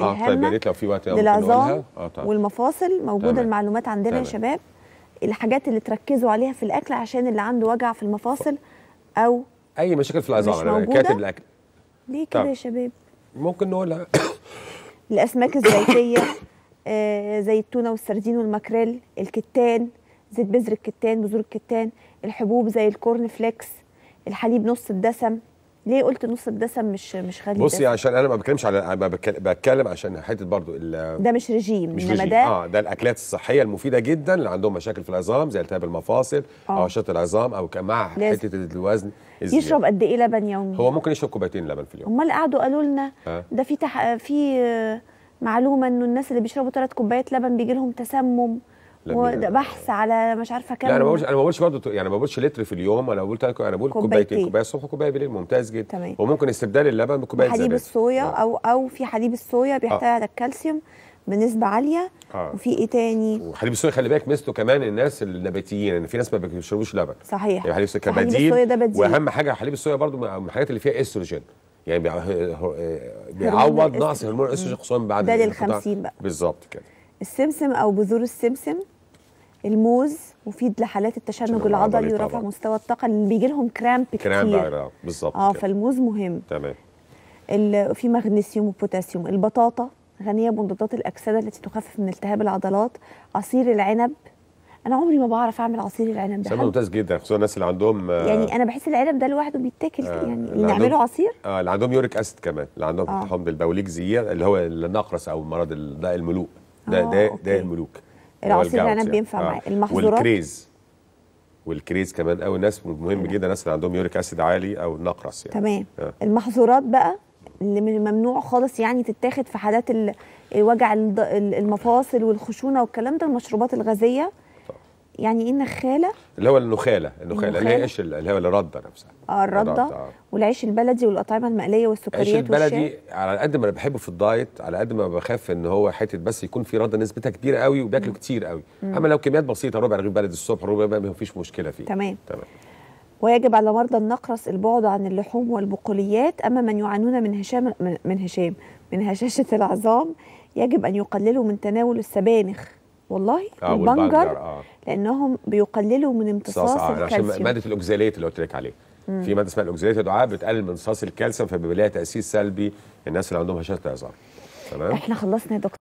اه طيب يا ريت لو في وقت للعظام آه طيب. والمفاصل موجوده تمام. المعلومات عندنا يا شباب الحاجات اللي تركزوا عليها في الاكل عشان اللي عنده وجع في المفاصل او اي مشاكل في العظام انا كاتب الاكل ليه كده طيب. يا شباب ممكن نقولها الاسماك الزيتيه آه زي التونه والسردين والماكريل الكتان زيت بذر الكتان بذور الكتان الحبوب زي الكورن فليكس الحليب نص الدسم ليه قلت نص الدسم مش مش خالي بصي دسم. عشان انا ما بتكلمش على بتكلم عشان حته برضو ده مش رجيم مش رجيم. ده اه ده الاكلات الصحيه المفيده جدا اللي عندهم مشاكل في العظام زي التهاب المفاصل آه. او شط العظام او مع حته الوزن الزيادة. يشرب قد ايه لبن يومي هو ممكن يشرب كوبايتين لبن في اليوم امال قعدوا قالوا لنا آه. ده في تح... في آه، معلومه انه الناس اللي بيشربوا ثلاث كوبايات لبن بيجي لهم تسمم وده بحث آه. على مش عارفه كام لا انا ما بقولش انا ما بقولش برضه يعني ما بقولش لتر في اليوم انا بقول انا بقول كوبايتين كوبايه الصبح وكوبايه بالليل ممتاز جدا تمام. وممكن استبدال اللبن بكوبايه زبادي حليب الصويا آه. او او في حليب الصويا بيحتوي على الكالسيوم آه. بنسبه عاليه آه. وفي ايه تاني وحليب الصويا خلي بالك ميزته كمان الناس النباتيين ان يعني في ناس ما بيشربوش لبن صحيح يعني حليب الصويا كبديل واهم حاجه حليب الصويا برضه من الحاجات اللي فيها استروجين يعني آه، بيعوض نقص هرمون الاستروجين خصوصا بعد ده لل 50 بقى بالظبط كده السمسم او بذور السمسم الموز مفيد لحالات التشنج العضلي ورفع مستوى الطاقه اللي بيجي لهم كرامب كتير كرامب بالظبط اه فالموز مهم تمام في مغنيسيوم وبوتاسيوم البطاطا غنيه بمضادات الاكسده التي تخفف من التهاب العضلات عصير العنب انا عمري ما بعرف اعمل عصير العنب ده ممتاز جدا خصوصا الناس اللي عندهم آه، يعني انا بحس العنب ده لوحده بيتاكل آه يعني نعمله عصير اه اللي عندهم يوريك اسيد كمان اللي عندهم آه. حمض البوليك زييه اللي هو النقرس او مرض داء الملوك ده آه ده, ده الملوك العصير العنب يعني. بينفع آه. معاه المحظورات والكريز والكريز كمان قوي ناس مهم جدا ناس اللي عندهم يوريك اسيد عالي او نقرس يعني تمام آه. المحظورات بقى اللي ممنوع خالص يعني تتاخد في حالات الوجع المفاصل والخشونه والكلام ده المشروبات الغازيه يعني ايه النخاله اللي هو النخاله النخاله اللي هي قش اللي هو الرده نفسها اه الرده آه. والعيش البلدي والاطعمه المقليه والسكريات العيش البلدي على قد ما انا بحبه في الدايت على قد ما بخاف ان هو حته بس يكون في رده نسبتها كبيره قوي وباكله كتير قوي مم. اما لو كميات بسيطه ربع رغيف بلدي الصبح ربع ما فيش مشكله فيه تمام تمام ويجب على مرضى النقرس البعد عن اللحوم والبقوليات اما من يعانون من هشام من هشام من هشاشه العظام يجب ان يقللوا من تناول السبانخ والله آه البنجر آه. لانهم بيقللوا من امتصاص آه. الكالسيوم عشان ماده الاوكزاليت اللي قلت لك عليه مم. في ماده اسمها الاوكزاليت دعاء بتقلل من امتصاص الكالسيوم فبيبقى لها تاثير سلبي الناس اللي عندهم هشاشه العظام تمام احنا خلصنا يا دكتور